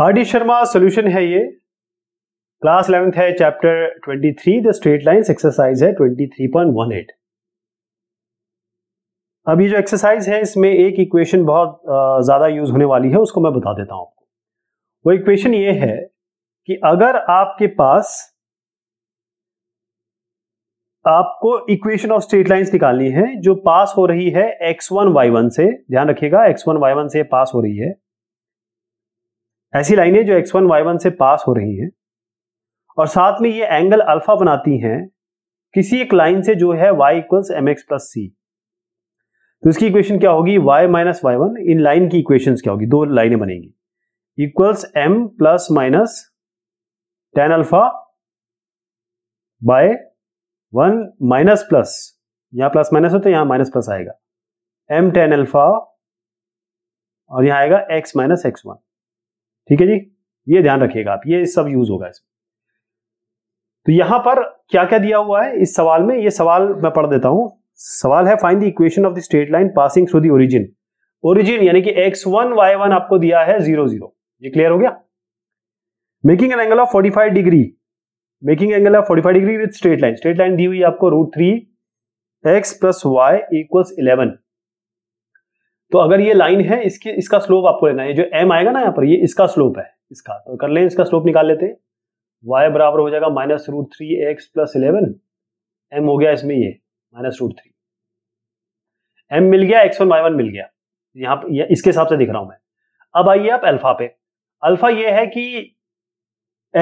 R D Sharma solution है ये class eleventh है chapter 23 the straight line exercise है 23.18 अब ये जो एक्सरसाइज है इसमें एक इक्वेशन बहुत ज़्यादा यूज होने वाली है उसको मैं बता देता हूं आपको वो इक्वेशन ये है कि अगर आपके पास आपको इक्वेशन ऑफ स्ट्रेट लाइंस निकालनी है जो पास हो रही है x1 y1 से ध्यान रखिएगा x1 y1 से पास हो रही है ऐसी लाइनें जो एक्स वन वाई वन से पास हो रही हैं और साथ में ये एंगल अल्फा बनाती हैं किसी एक लाइन से जो है y equals M X plus C तो इसकी इक्वेशन क्या होगी y माइनस वाई वन इन लाइन की इक्वेशन क्या होगी दो लाइनें बनेंगी equals m plus minus tan alpha by one minus plus यहां प्लस माइनस हो तो यहां माइनस प्लस आएगा m टेन अल्फा और यहां आएगा x माइनस एक्स वन ठीक है जी ये ध्यान रखिएगा आप ये सब यूज होगा इसमें तो यहां पर क्या क्या दिया हुआ है इस सवाल में ये सवाल मैं पढ़ देता हूं सवाल है find the equation of the straight line passing through the origin origin यानी कि एक्स वन वाई वन आपको दिया है जीरो जीरो ये क्लियर हो गया making an angle of 45 degree making angle of 45 degree with straight line straight line दी हुई आपको root three x plus Y equals eleven तो अगर ये लाइन है इसके इसका स्लोप आपको लेना है जो एम आएगा ना यहाँ पर ये इसका स्लोप है इसका तो कर लें इसका स्लोप निकाल लेते हैं वाई बराबर हो जाएगा minus root three x plus eleven M हो गया इसमें ये माइनस रूट थ्री एम मिल गया एक्स वन वाई वन मिल गया यहाँ पर इसके हिसाब से दिख रहा हूं मैं अब आइए आप अल्फा पे अल्फा ये है कि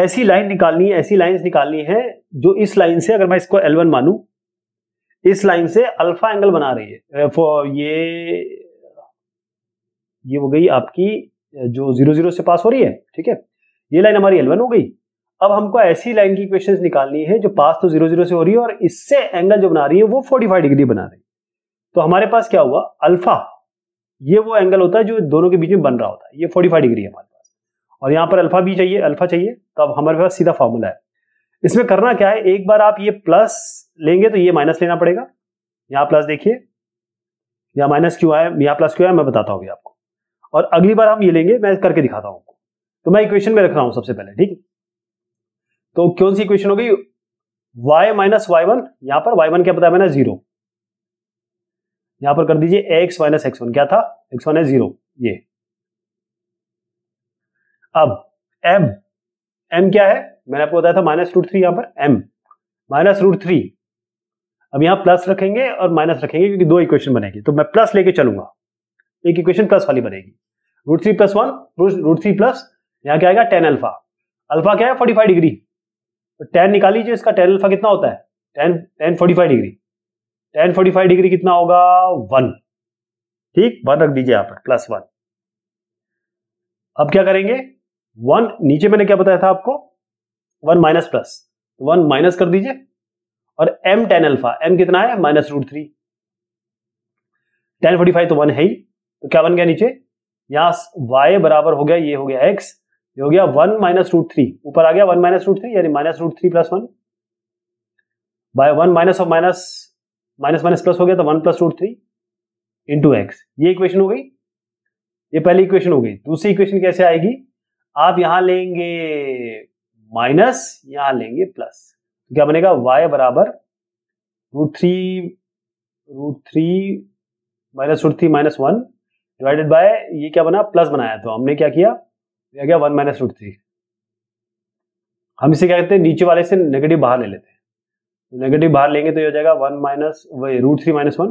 ऐसी लाइन निकालनी है ऐसी लाइन निकालनी है जो इस लाइन से अगर मैं इसको एल वन मानू इस लाइन से अल्फा एंगल बना रही है ये ये हो गई आपकी जो जीरो जीरो से पास हो रही है ठीक है ये लाइन हमारी एलवन हो गई अब हमको ऐसी लाइन की इक्वेशन निकालनी है जो पास तो जीरो जीरो से हो रही है और इससे एंगल जो बना रही है वो फोर्टी डिग्री बना रही है तो हमारे पास क्या हुआ अल्फा ये वो एंगल होता है जो दोनों के बीच में बन रहा होता है ये फोर्टी डिग्री है हमारे पास और यहाँ पर अल्फा भी चाहिए अल्फा चाहिए तो अब हमारे पास सीधा फॉर्मूला है इसमें करना क्या है एक बार आप ये प्लस लेंगे तो ये माइनस लेना पड़ेगा यहां प्लस देखिए यहां माइनस क्यों आया यहां प्लस क्यों आया मैं बताता हूं अभी आपको और अगली बार हम ये लेंगे मैं करके दिखाता हूं आपको तो मैं इक्वेशन में रख रहा हूं सबसे पहले ठीक है तो कौन सी इक्वेशन होगी y माइनस वाई वन यहां पर y1 क्या बताया मैंने जीरो यहां पर कर दीजिए x माइनस एक्स क्या था x1 है जीरो ये अब m m क्या है मैंने आपको बताया था माइनस रूट थ्री यहां पर m माइनस रूट थ्री अब यहां प्लस रखेंगे और माइनस रखेंगे क्योंकि दो इक्वेशन बनेगी तो मैं प्लस लेके चलूंगा एक इक्वेशन प्लस वाली बनेगी root three plus one root three plus यहाँ क्या आएगा टेन अल्फा अल्फा क्या है फोर्टी फाइव डिग्री तो टेन निकाल लीजिए इसका टेन अल्फा कितना होता है tan tan forty five degree tan forty five degree कितना होगा वन ठीक वन रख दीजिए यहाँ पर प्लस वन अब क्या करेंगे वन नीचे मैंने क्या बताया था आपको one minus plus one minus कर दीजिए और एम टेन अल्फा एम कितना है minus root three tan forty five तो वन है ही तो क्या बन गया नीचे यहाँ वाई बराबर हो गया ये हो गया एक्स ये हो गया वन माइनस रूट थ्री ऊपर आ गया वन माइनस रूट थ्री यानी minus root three plus one by one minus और माइनस माइनस माइनस प्लस हो गया तो one plus root three into X ये इक्वेशन हो गई ये पहली इक्वेशन हो गई दूसरी इक्वेशन कैसे आएगी आप यहां लेंगे माइनस यहां लेंगे प्लस तो क्या बनेगा वाई बराबर root three root three minus root three minus one divided by ये क्या बना प्लस बनाया तो हमने क्या किया आ गया वन माइनस रूट थ्री हम इसे क्या कहते हैं नीचे वाले से नेगेटिव बाहर ले लेते हैं नेगेटिव तो बाहर लेंगे तो ये हो जाएगा वन माइनस वही root three minus one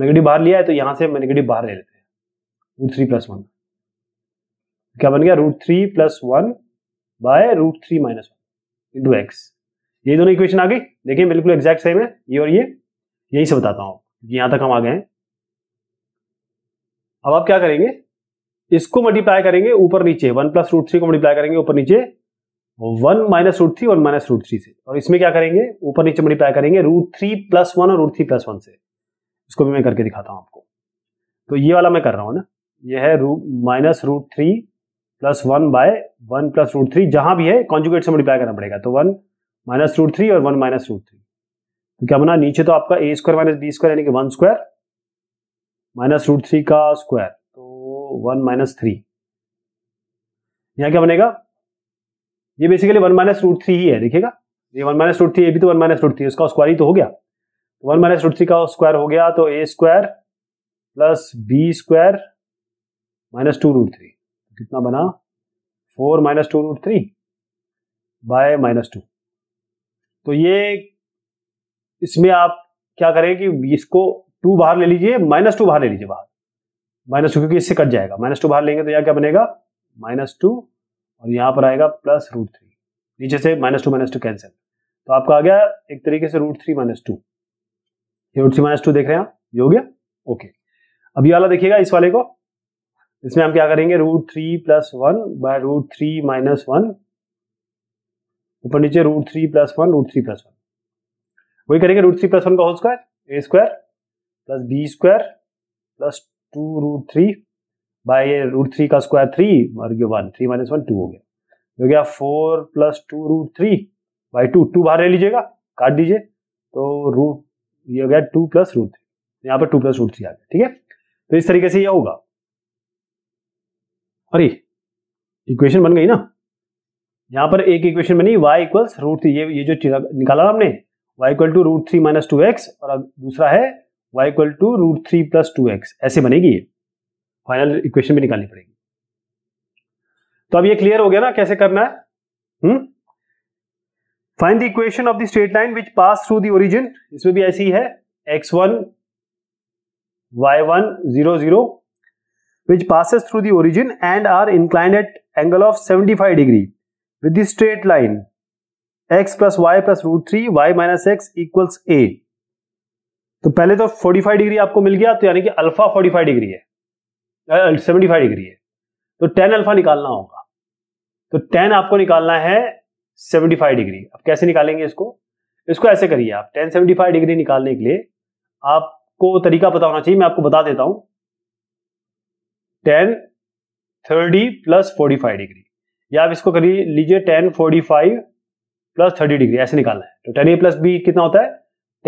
negative बाहर लिया है तो यहां से नेगेटिव बाहर ले लेते हैं रूट थ्री प्लस वन क्या बन गया root three plus one by root three minus one into X ये दोनों इक्वेशन आ गई देखिए बिल्कुल एग्जैक्ट सेम है ये और ये यही से बताता हूँ यहां तक हम आ गए हैं अब आप क्या करेंगे इसको मल्टीप्लाई करेंगे ऊपर नीचे वन प्लस रूट थ्री को मल्टीप्लाई करेंगे ऊपर नीचे one minus root three one minus root three से और इसमें क्या करेंगे ऊपर नीचे मल्टीप्लाई करेंगे रूट थ्री प्लस वन और रूट थ्री प्लस वन से इसको भी मैं करके दिखाता हूं आपको तो ये वाला मैं कर रहा हूं ना ये है root minus root three plus one by one plus root three जहां भी है कॉन्जुगेट से मल्टीप्लाई करना पड़ेगा तो वन माइनस रूट थ्री और वन माइनस रूट थ्री तो क्या बना नीचे तो आपका A square minus B square यानी कि one square minus root three का स्क्वायर तो वन माइनस थ्री यहाँ क्या बनेगा ये basically one minus root three ही है देखिएगा ये वन माइनस रूट थ्री ये भी तो वन माइनस रूट थ्री उसका स्क्वायर ही तो हो गया तो वन माइनस रूट थ्री का स्क्वायर हो गया तो A square plus B square minus two root three कितना बना four minus two root three by minus two तो ये इसमें आप क्या करें कि इसको टू बाहर ले लीजिए माइनस टू बाहर ले लीजिए बाहर माइनस टू क्योंकि इससे कट जाएगा माइनस टू बाहर लेंगे तो यहाँ क्या बनेगा माइनस टू और यहाँ पर आएगा प्लस रूट थ्री नीचे से minus two minus two cancel तो आपका आ गया एक तरीके से रूट थ्री माइनस टू ये रूट थ्री माइनस टू देख रहे हैं ये हो गया ओके अब ये वाला देखिएगा इस वाले को इसमें हम क्या करेंगे root three plus one by root three minus one ऊपर नीचे root three plus one root three plus one वही करेंगे रूट थ्री प्लस वन का whole square A square plus B square plus two root three by root three का square three और ये one three minus one two हो गया हो गया four plus two root three by two two बाहर ले लीजिएगा काट दीजिए तो रूट ये हो गया टू प्लस रूट थ्री यहाँ पर टू प्लस रूट थ्री आ गया ठीक है तो इस तरीके से यह होगा अरे इक्वेशन बन गई ना यहाँ पर एक इक्वेशन बनी y इक्वल्स रूट थ्री ये ये जो निकाला हमने y equal to root three minus two X और दूसरा है Y equal to root three plus two X ऐसे बनेगी ये फाइनल इक्वेशन भी निकालनी पड़ेगी तो अब ये क्लियर हो गया ना कैसे करना है find the equation of the straight line which pass through the origin इसमें भी ऐसी है x one Y one zero zero which passes through the origin and are inclined at angle of seventy five degree with the straight line x plus Y plus root three Y minus X equals A तो पहले तो 45 degree आपको मिल गया तो यानी कि alpha 45 degree है seventy five degree है तो टेन अल्फा निकालना होगा तो टेन आपको निकालना है सेवेंटी फाइव डिग्री अब कैसे निकालेंगे इसको इसको ऐसे करिए आप टेन सेवेंटी फाइव डिग्री निकालने के लिए आपको तरीका पता होना चाहिए मैं आपको बता देता हूं tan thirty plus forty five degree या आप इसको करिए लीजिए tan forty five plus thirty degree ऐसे निकालना है तो टेन ए प्लस बी कितना होता है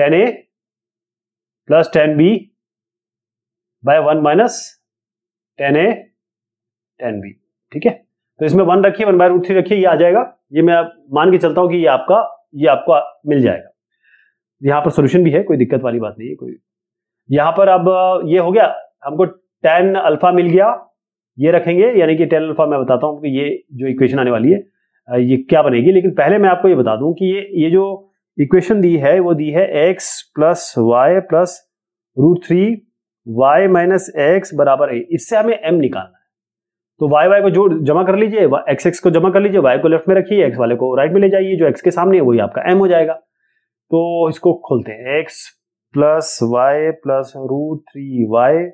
tan A plus tan B by one minus tan A tan B ठीक है तो इसमें वन रखिए वन बाय रूट थ्री रखिए ये आ जाएगा ये मैं मान के चलता हूं कि ये आपका ये आपको मिल जाएगा यहां पर सोल्यूशन भी है कोई दिक्कत वाली बात नहीं है कोई यहां पर अब ये हो गया हमको टेन अल्फा मिल गया ये रखेंगे यानी कि टेन अल्फा मैं बताता हूं कि ये जो इक्वेशन आने वाली है ये क्या बनेगी लेकिन पहले मैं आपको ये बता दूं कि ये ये जो इक्वेशन दी है वो दी है x plus Y plus root three Y minus X बराबर है इससे हमें m निकालना है तो y y को जोड़ जमा कर लीजिए एक्स एक्स को जमा कर लीजिए y को लेफ्ट में रखिए x वाले को राइट में ले जाइए जो x के सामने है वही आपका m हो जाएगा तो इसको खोलते हैं x plus Y plus root three Y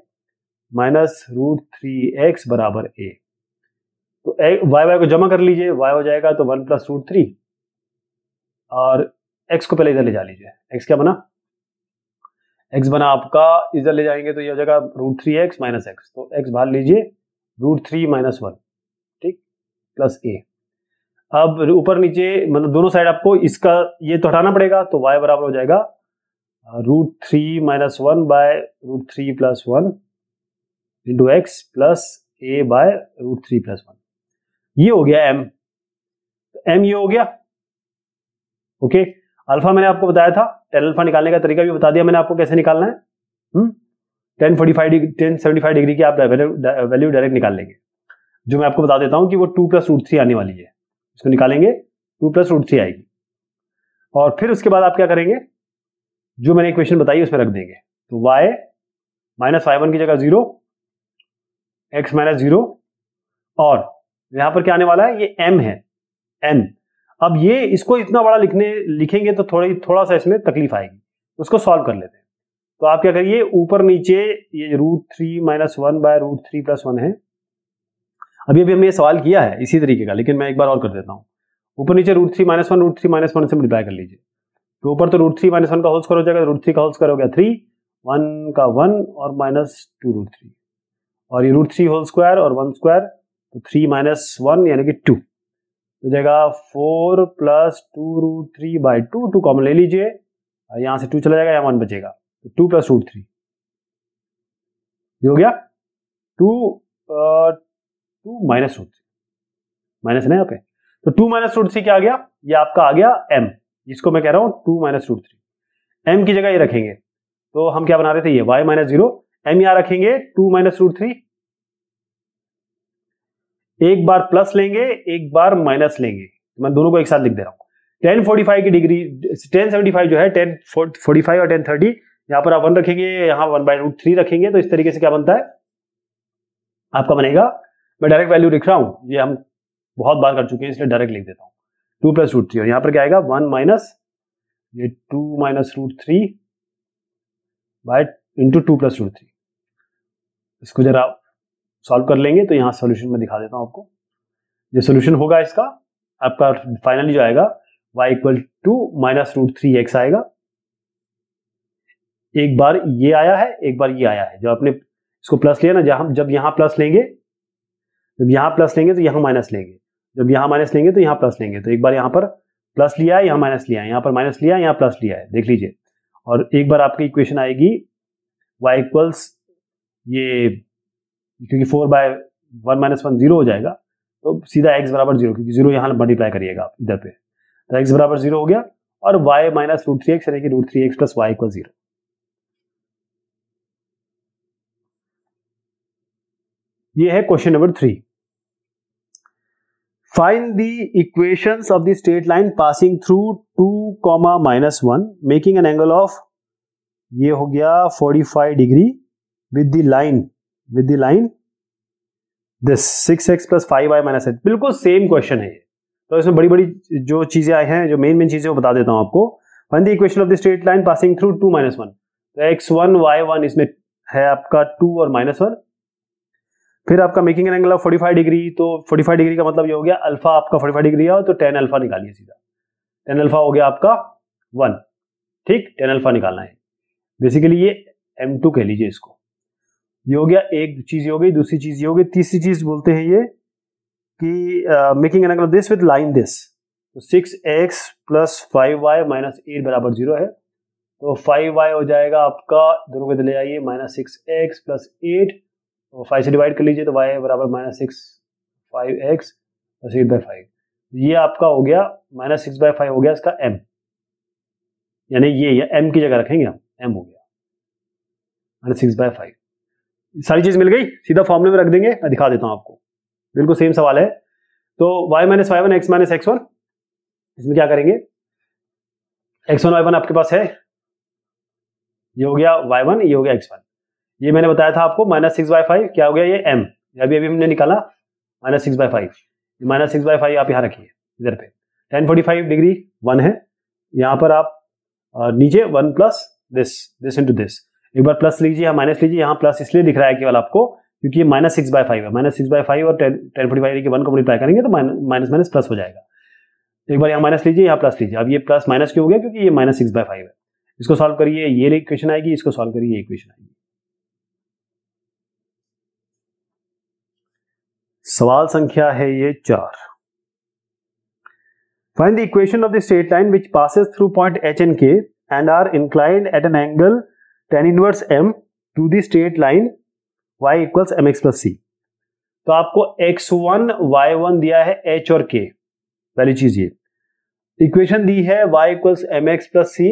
minus root three X बराबर ए तो वाई वाई को जमा कर लीजिए वाई हो जाएगा तो वन प्लस रूट थ्री और एक्स को पहले इधर ले जा लीजिए एक्स क्या बना एक्स बना आपका इधर ले जाएंगे तो ये हो जाएगा root three X minus x तो एक्स भाग लीजिए रूट थ्री माइनस वन ठीक प्लस ए अब ऊपर नीचे मतलब दोनों साइड आपको इसका ये तो हटाना पड़ेगा तो वाई बराबर हो जाएगा root three minus one by root three plus one into X plus A by root three plus one ये हो गया एम एम ये हो गया ओके okay? अल्फा मैंने आपको बताया था टेन अल्फा निकालने का तरीका भी बता दिया मैंने आपको कैसे निकालना है tan forty five degree tan seventy five degree की आप वैल्यू डायरेक्ट निकाल लेंगे जो मैं आपको बता देता हूँ कि वो टू प्लस रूट थ्री आने वाली है इसको निकालेंगे टू प्लस रूट थ्री आएगी और फिर उसके बाद आप क्या करेंगे जो मैंने इक्वेशन बताई उसमें रख देंगे तो वाई माइनस वाई वन की जगह जीरो एक्स माइनस जीरो और यहाँ पर क्या आने वाला है ये एम है एम अब ये इसको इतना बड़ा लिखने लिखेंगे तो थोड़ी थोड़ा सा इसमें तकलीफ आएगी उसको सॉल्व कर लेते हैं तो आप क्या करिए ऊपर नीचे ये root three minus one by root three plus one है अभी अभी हमने ये सवाल किया है इसी तरीके का लेकिन मैं एक बार और कर देता हूँ ऊपर नीचे root three minus one root three minus one से मल्टीप्लाई कर लीजिए तो ऊपर तो रूट थ्री माइनस वन का होल स्क्वायर हो जाएगा रूट थ्री का होल स्क्वायर हो गया थ्री वन का वन और माइनस टू रूट थ्री और ये रूट थ्री होल स्क्वायर और वन स्क्वायर तो थ्री माइनस वन यानी कि टू हो जाएगा four plus two root three by two two common ले लीजिए यहां से टू चला जाएगा यहां वन बचेगा तो टू प्लस रूट थ्री हो गया two two minus root three minus नहीं ओके तो टू माइनस रूट थ्री क्या आ गया ये आपका आ गया एम जिसको मैं कह रहा हूं two minus root three M की जगह ये रखेंगे तो हम क्या बना रहे थे ये वाई माइनस जीरो एम यहां रखेंगे टू माइनस रूट थ्री एक बार प्लस लेंगे एक बार माइनस लेंगे मैं दोनों को एक साथ लिख दे रहा हूँ टेन फोर्टी फाइव की डिग्री टेन जो है टेन फोर्टी और टेन थर्टी पर आप वन रखेंगे यहाँ वन बाई रूट थ्री रखेंगे तो इस तरीके से क्या बनता है आपका बनेगा मैं डायरेक्ट वैल्यू लिख रहा हूँ ये हम बहुत बार कर चुके हैं इसलिए डायरेक्ट लिख देता हूँ टू प्लस रूट थ्री और यहाँ पर क्या आएगा वन माइनस ये two minus root three by into two plus root three इसको जरा सॉल्व कर लेंगे तो यहाँ सोल्यूशन में दिखा देता हूँ आपको जो सोल्यूशन होगा इसका आपका फाइनली जो आएगा y equal to minus root three X आएगा एक बार ये आया है एक बार ये आया है जब आपने इसको प्लस लिया ना जहां जब यहां प्लस लेंगे जब यहां प्लस लेंगे तो यहां माइनस लेंगे जब यहां माइनस लेंगे तो यहां प्लस लेंगे तो एक बार यहां पर प्लस लिया है यहां माइनस लिया है यहां पर माइनस लिया है यहां प्लस लिया है देख लीजिए और एक बार आपकी इक्वेशन आएगी वाई इक्वल्स ये क्योंकि four by one minus one zero हो जाएगा तो सीधा एक्स बराबर जीरो क्योंकि जीरो यहाँ मल्टीप्लाई करिएगा आप इधर पे तो एक्स बराबर जीरो हो गया और Y minus root three X यानी कि root three x plus Y equal zero ये है question number three find the equations of the straight line passing through two comma minus one making an angle of ये हो गया 45 degree with the line with the line this six X plus five Y minus eight बिल्कुल same question है तो इसमें बड़ी बड़ी जो चीजें आई हैं जो मेन मेन चीजें वो बता देता हूं आपको one the equation of the straight line passing through two minus one तो एक्स वन वाई वन इसमें है आपका टू और माइनस वन फिर आपका making an angle of 45 degree तो 45 डिग्री का मतलब ये हो गया अल्फा आपका 45 डिग्री है तो टेन अल्फा निकालिए सीधा टेन अल्फा हो गया आपका वन ठीक टेन अल्फा निकालना है बेसिकली ये एम टू कह लीजिए इसको ये हो गया एक चीज हो गई दूसरी चीज ये हो गई तीसरी चीज बोलते हैं ये कि making an angle this with line this तो six X plus five Y minus eight बराबर जीरो है तो फाइव वाई हो जाएगा आपका दोनों को ले आइए minus six X plus eight तो फाइव से डिवाइड कर लीजिए तो वाई बराबर minus six five X plus eight by five ये आपका हो गया माइनस सिक्स बाई फाइव हो गया इसका एम यानी ये एम की जगह रखेंगे हम एम हो गया माइनस सिक्स बाय फाइव सारी चीज मिल गई सीधा फॉर्मुले में रख देंगे दिखा देता हूं आपको बिल्कुल सेम सवाल है तो Y minus Y one x minus x one इसमें क्या करेंगे एक्स वन वाई वन आपके पास है ये हो गया वाई वन ये हो गया एक्स वन ये मैंने बताया था आपको माइनस सिक्स बाई फाइव क्या हो गया ये एम अभी अभी हमने निकाला minus six by five minus six by five आप यहाँ रखिए इधर पे tan forty five degree one है यहाँ पर आप नीचे one plus this this into this एक बार प्लस लीजिए या माइनस लीजिए यहाँ प्लस इसलिए दिख रहा है केवल आपको क्योंकि ये माइनस सिक्स बाय फाइव है माइनस सिक्स बाय फाइव और टेन फोर्टी फाइव के वन को मल्टीप्लाई करेंगे तो माइनस माइनस प्लस हो जाएगा एक बार यहाँ माइनस लीजिए यहाँ प्लस लीजिए अब ये प्लस माइनस क्यों हो गया क्योंकि ये माइनस सिक्स बाय फाइव है इसको सॉल्व करिए ये इक्वेशन आएगी इसको सॉल्व करिए इक्वेशन आएगी सवाल संख्या है ये चार find the equation of the straight line which passes through point H and K and are inclined at an angle tan inverse m to the straight line y equals M X plus C तो आपको x1 y1 दिया है h और k पहली चीज ये equation दी है y equals M X plus C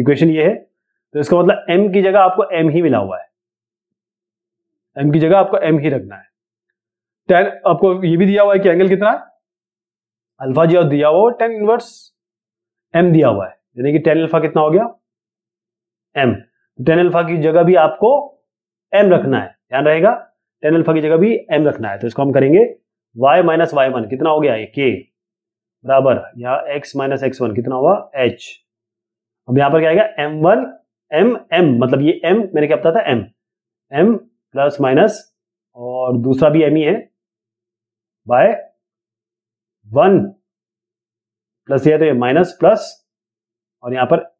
equation ये है तो इसका मतलब m की जगह आपको m ही मिला हुआ है m की जगह आपको m ही रखना है टेन आपको ये भी दिया हुआ है कि एंगल कितना है अल्फा जी दिया हुआ टेन इनवर्स एम दिया हुआ है यानी कि टेन अल्फा कितना हो गया एम टेन एल्फा की जगह भी आपको एम रखना है ध्यान रहेगा टेन एल्फा की जगह भी एम रखना है तो इसको हम करेंगे वाई माइनस वाई वन कितना हो गया ये के बराबर यहाँ एक्स माइनस एक्स वन कितना हुआ एच अब यहां पर क्या आएगा एम वन एम एम मतलब ये एम मैंने क्या बताया था एम एम प्लस माइनस और दूसरा भी एम ही है बाय वन प्लस ये तो ये माइनस प्लस और यहां पर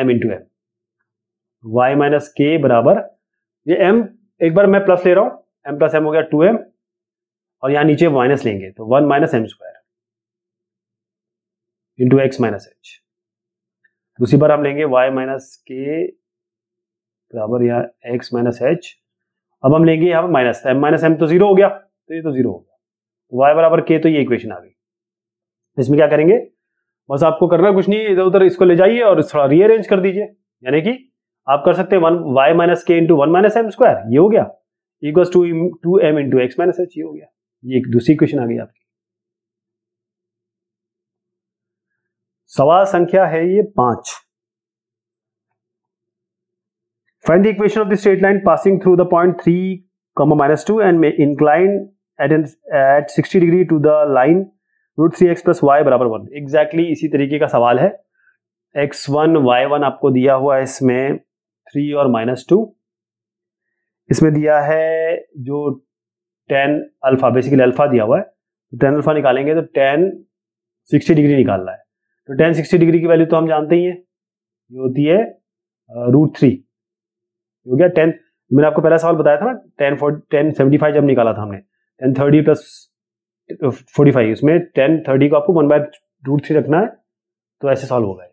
M into M Y minus K बराबर ये एम एक बार मैं प्लस ले रहा हूं एम प्लस एम हो गया टू एम और यहां नीचे माइनस लेंगे तो one minus M square into x minus H दूसरी बार हम लेंगे वाई माइनस के बराबर यहाँ एक्स माइनस एच अब हम लेंगे यहां पर माइनस एम माइनस एम तो जीरो हो गया तो ये तो जीरो हो गया तो वाई बराबर के तो ये इक्वेशन आ गई इसमें क्या करेंगे बस आपको करना कुछ नहीं इधर उधर इसको ले जाइए और थोड़ा रीअरेंज कर दीजिए यानी कि आप कर सकते हैं one Y minus K into one minus M square ये हो गया equal to two M into x minus H ये हो गया ये एक दूसरी क्वेश्चन आ गई आपकी सवाल संख्या है ये पांच find the equation of the straight line passing through the point three comma minus two and incline at an at sixty degree to the line root three x plus Y बराबर one exactly इसी तरीके का सवाल है x one Y one आपको दिया हुआ है इसमें थ्री और माइनस टू इसमें दिया है जो टेन अल्फा बेसिकली अल्फा दिया हुआ है तो टेन अल्फा निकालेंगे तो टेन सिक्सटी डिग्री निकालना है तो टेन सिक्सटी डिग्री की वैल्यू तो हम जानते ही हैं ये होती है रूट थ्री हो गया टेन मैंने आपको पहला सवाल बताया था ना tan four tan seventy five जब निकाला था हमने tan thirty plus forty five उसमें टेन थर्टी को आपको वन बाय रूट थ्री रखना है तो ऐसे सॉल्व होगा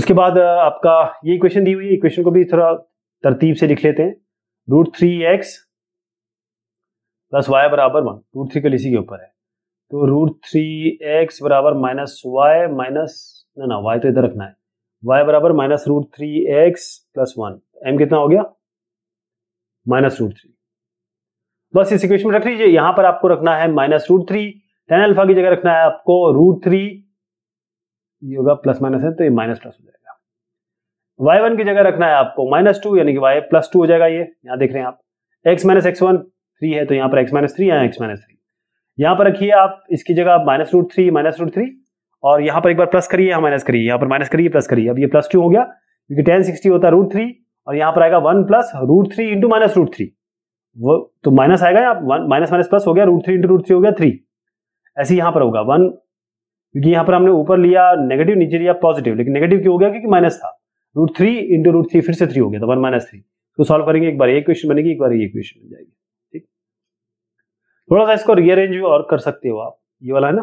उसके बाद आपका ये इक्वेशन दी हुई है इक्वेशन को भी थोड़ा तरतीब से लिख लेते हैं root three x plus Y बराबर वन रूट थ्री कल इसी के ऊपर है तो रूट थ्री एक्स बराबर माइनस वाई माइनस ना ना वाई तो इधर रखना है वाई बराबर minus root three x plus one M कितना हो गया माइनस रूट थ्री बस इस इक्वेशन में रख लीजिए यहां पर आपको रखना है minus root three tan alpha की जगह रखना है आपको रूट थ्री ये होगा प्लस माइनस है तो ये माइनस प्लस हो जाएगा वाई वन की जगह रखना है आपको माइनस टू यानी कि वाई प्लस टू हो जाएगा ये यहाँ देख रहे हैं आप X minus x one three है तो यहाँ पर एक्स माइनस थ्री यहाँ एक्स माइनस थ्री यहाँ पर रखिए आप इसकी जगह आप minus root three minus root three और यहाँ पर एक बार प्लस करिए यहाँ माइनस करिए यहाँ पर माइनस करिए प्लस करिए अब ये प्लस टू हो गया क्योंकि टेन सिक्सटी होता है रूट थ्री और यहाँ पर आएगा one plus root three into minus root three वो तो माइनस आएगा यहाँ माइनस माइनस प्लस हो गया root three into root three हो गया थ्री ऐसे यहाँ पर होगा वन क्योंकि यहाँ पर हमने ऊपर लिया नेगेटिव नीचे लिया पॉजिटिव लेकिन नेगेटिव क्यों हो गया क्योंकि माइनस था root three into root three फिर से थ्री हो गया था वन माइनस थ्री तो सॉल्व करेंगे एक बार ये क्वेश्चन बनेगी एक बार ये क्वेश्चन बन जाएगी ठीक थोड़ा सा इसको रीअरेंज भी और कर सकते हो आप ये वाला है ना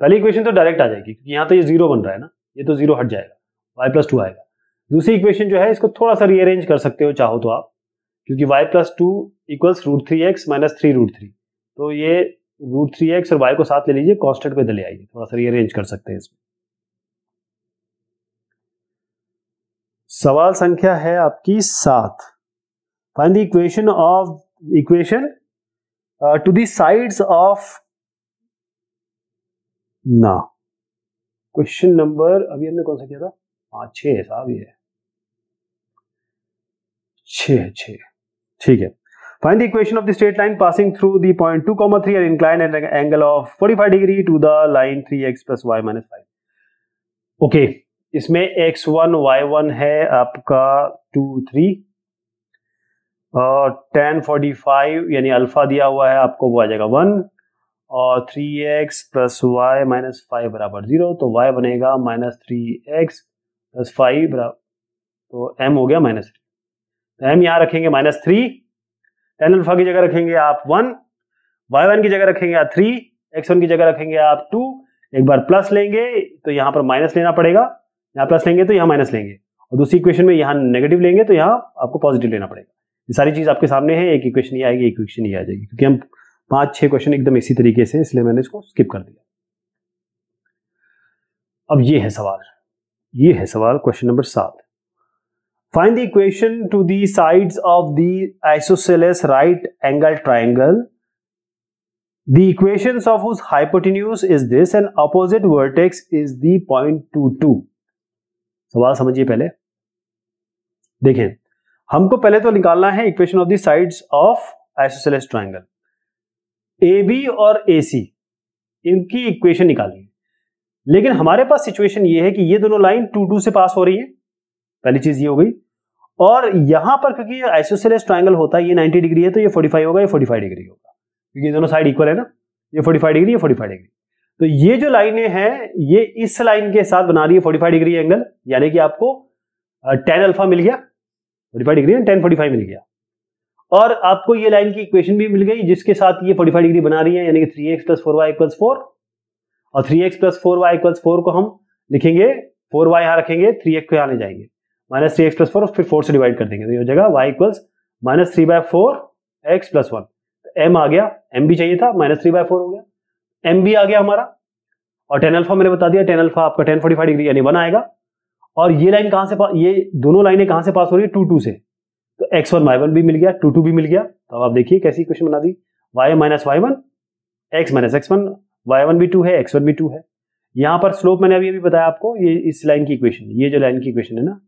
पहली इक्वेशन तो डायरेक्ट आ जाएगी क्योंकि यहाँ तो ये जीरो बन रहा है ना ये तो जीरो हट जाएगा वाई प्लस टू आएगा दूसरी इक्वेशन जो है इसको थोड़ा सा रीअरेंज कर सकते हो चाहो तो आप क्योंकि Y plus two equals root three X minus three root three तो ये रूट थ्री एक्स और वाई को साथ ले लीजिए कॉन्स्टेंट पे ले आइए थोड़ा सा रीअरेंज कर सकते हैं इसमें सवाल संख्या है आपकी सात find the equation of equation to the sides of ना क्वेश्चन नंबर अभी हमने कौन सा किया था हाँ छह साहब ये छ ठीक है Find the equation of the straight line passing through the point 2 comma 3 and inclined at an angle of 45 degree to the line 3x plus y minus 5. Okay okay, इसमें x1 y1 है आपका 2 3 और tan 45 यानी alpha दिया हुआ है आपको वो आ जाएगा 1 और 3x plus y minus five बराबर जीरो तो y बनेगा minus three x plus five बराबर तो m हो गया माइनस थ्री तो m यहाँ रखेंगे माइनस थ्री टेन अल्फा की जगह रखेंगे आप वन वाई वन की जगह रखेंगे आप थ्री एक्स वन की जगह रखेंगे आप टू एक बार प्लस लेंगे तो यहाँ पर माइनस लेना पड़ेगा यहाँ प्लस लेंगे तो यहाँ माइनस लेंगे और दूसरी इक्वेशन में यहाँ नेगेटिव लेंगे तो यहाँ आपको पॉजिटिव लेना पड़ेगा ये सारी चीज़ आपके सामने है एक इक्वेशन ही आएगी एक इक्वेशन ही आ जाएगी क्योंकि हम पाँच छः क्वेश्चन एकदम इसी तरीके से इसलिए मैंने इसको स्किप कर दिया अब ये है सवाल ये है सवाल क्वेश्चन नंबर सात Find the equation to the sides of the isosceles right angle triangle. The equations of whose hypotenuse is this and opposite vertex is the point two two सवाल समझिए पहले देखें हमको पहले तो निकालना है equation of the sides of isosceles triangle A B और ए सी इनकी इक्वेशन निकालनी है लेकिन हमारे पास सिचुएशन ये है कि ये दोनों लाइन टू टू से पास हो रही है पहली चीज ये हो गई और यहां पर क्योंकि आइसोसेलेस ट्राइंगल होता है ये 90 डिग्री है तो ये 45 होगा ये 45 डिग्री होगा क्योंकि दोनों साइड इक्वल है ना ये 45 डिग्री ये 45 डिग्री तो ये जो लाइनें हैं ये इस लाइन के साथ बना रही है फोर्टी डिग्री एंगल यानी कि आपको टेन अल्फा मिल गया फोर्टी डिग्री टेन फोर्टी मिल गया और आपको ये लाइन की इक्वेशन भी मिल गई जिसके साथ ये 45 डिग्री बना रही है यानी कि three x plus four y equals four और three x plus four y equals four को हम लिखेंगे फोर वाई यहाँ रखेंगे थ्री एक्स को यहाँ ले जाएंगे minus three x plus four फिर फोर से डिवाइड कर देंगे तो ये हो जाएगा y equals minus three by four x plus one m तो आ गया एम भी चाहिए था माइनस थ्री बाय फोर हो गया एम भी आ गया हमारा और टेन अल्फा मैंने बता दिया टेन अल्फा आपका टेन फोर्टी फाइव डिग्री यानी वन आएगा और ये लाइन कहाँ से ये दोनों लाइनें कहाँ से पास हो रही है टू टू से तो एक्स वन वाई वन भी मिल गया टू टू भी मिल गया तो अब आप देखिए कैसी क्वेश्चन बना दी y minus Y one x minus x one Y one भी टू है एक्स वन भी टू है यहाँ पर स्लोप मैंने अभी अभी बताया आपको ये इस लाइन की इक्वेशन ये जो लाइन की इक्वेशन है ना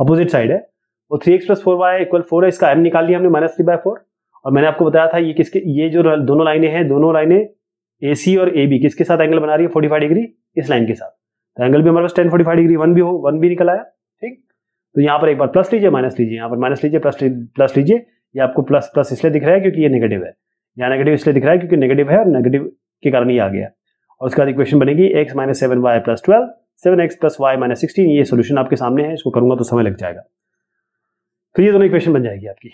अपोजिट साइड है और three x plus four y equal four है इसका एम निकाल लिया हमने माइनस थ्री बाय फोर और मैंने आपको बताया था ये किसके ये जो दोनों लाइनें हैं दोनों लाइनें ए सी और ए बी किसके साथ एंगल बना रही है फोर्टी फाइव डिग्री इस लाइन के साथ तो एंगल भी हमारे पास tan forty five degree one भी हो वन भी निकल आया ठीक तो यहाँ पर एक बार प्लस लीजिए माइनस लीजिए यहाँ पर माइनस लीजिए प्लस प्लस लीजिए ये आपको प्लस प्लस इसलिए दिख रहा है क्योंकि ये नेगेटिव है यहाँ नेगेटिव इसलिए दिख रहा है क्योंकि नेगेटिव है और नेगेटिव के कारण ही आ गया और उसके बाद इक्वेशन बनेगी x minus seven y plus twelve seven x plus y minus sixteen ये सोल्यूशन आपके सामने है इसको करूंगा तो समय लग जाएगा तो ये दोनों इक्वेशन बन जाएगी आपकी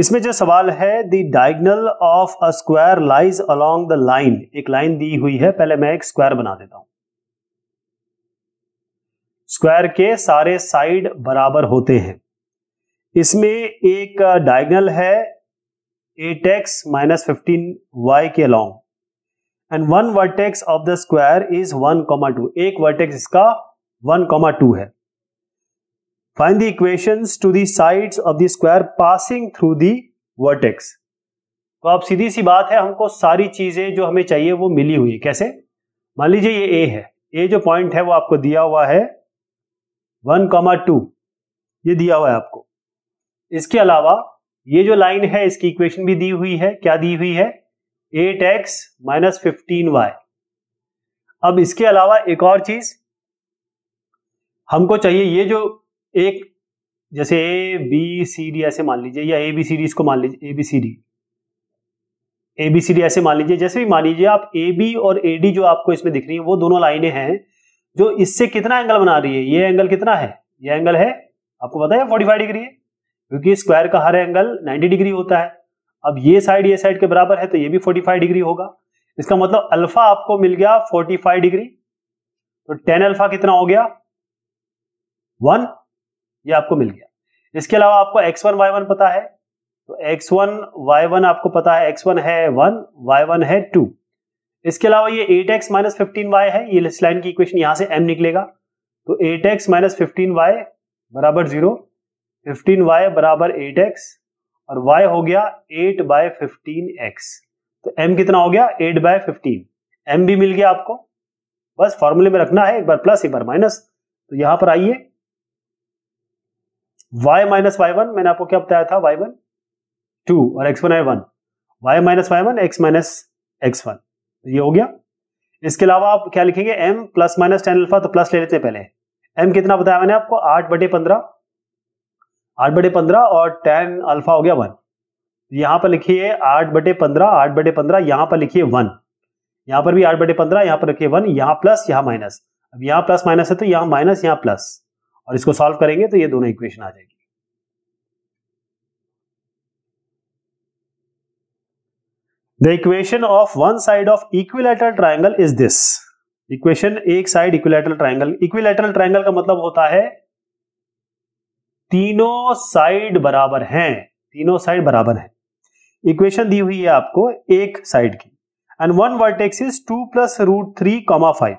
इसमें जो सवाल है the diagonal of a square lies along the line एक लाइन दी हुई है पहले मैं एक स्क्वायर बना देता हूं स्क्वायर के सारे साइड बराबर होते हैं इसमें एक डायगनल है eight x minus fifteen y के along and one vertex of the square is one comma two एक वर्टेक्स इसका वन कॉमा टू है find the equations to the sides of the square passing through the vertex तो अब सीधी सी बात है हमको सारी चीजें जो हमें चाहिए वो मिली हुई है कैसे मान लीजिए ये ए है ए जो पॉइंट है वो आपको दिया हुआ है वन कॉमा टू ये दिया हुआ है आपको इसके अलावा ये जो लाइन है इसकी इक्वेशन भी दी हुई है क्या दी हुई है eight x minus fifteen y अब इसके अलावा एक और चीज हमको चाहिए ये जो एक जैसे ए बी सी डी ऐसे मान लीजिए या ए बी सी डी इसको मान लीजिए A B C D A B C D ऐसे मान लीजिए जैसे भी मान लीजिए आप ए बी और ए डी जो आपको इसमें दिख रही है वो दोनों लाइनें हैं जो इससे कितना एंगल बना रही है ये एंगल कितना है ये एंगल है आपको पता है फोर्टी फाइव डिग्री है क्योंकि स्क्वायर का हर एंगल नाइन्टी डिग्री होता है अब ये साइड ये साइड के बराबर है तो ये भी 45 डिग्री होगा इसका मतलब अल्फा आपको मिल गया 45 डिग्री तो टेन अल्फा कितना हो गया वन ये आपको मिल गया इसके अलावा आपको एक्स वन वाई वन पता है तो एक्स वन वाई वन आपको पता है एक्स वन है वन वाई वन है टू इसके अलावा ये eight x minus fifteen y है ये लाइन की इक्वेशन यहां से एम निकलेगा तो eight x minus fifteen y बराबर जीरो फिफ्टीन वाई बराबर एट एक्स और y हो गया 8 बाय फिफ्टीन एक्स तो m कितना हो गया 8 बाय फिफ्टीन एम भी मिल गया आपको बस फॉर्मूले में रखना है एक बार प्लस एक बार माइनस तो यहां पर आइए y माइनस वाई वन मैंने आपको क्या बताया था y1 2 और x1 है one y minus Y one x minus x one ये हो गया इसके अलावा आप क्या लिखेंगे m plus minus tan alpha तो प्लस ले लेते हैं पहले m कितना बताया मैंने आपको 8 बटे पंद्रह आठ बटे पंद्रह और टेन अल्फा हो गया वन यहां पर लिखिए आठ बटे पंद्रह आठ बटे पंद्रह यहां पर लिखिए वन यहां पर भी आठ बटे पंद्रह यहां पर लिखिए वन यहां प्लस यहां माइनस अब यहां प्लस माइनस है तो यहां माइनस यहां प्लस और इसको सॉल्व करेंगे तो ये दोनों इक्वेशन आ जाएगी the equation of one side of equilateral triangle is this equation एक side equilateral triangle equilateral triangle का मतलब होता है तीनों साइड बराबर हैं तीनों साइड बराबर हैं इक्वेशन दी हुई है आपको एक साइड की and one vertex is two plus root three comma five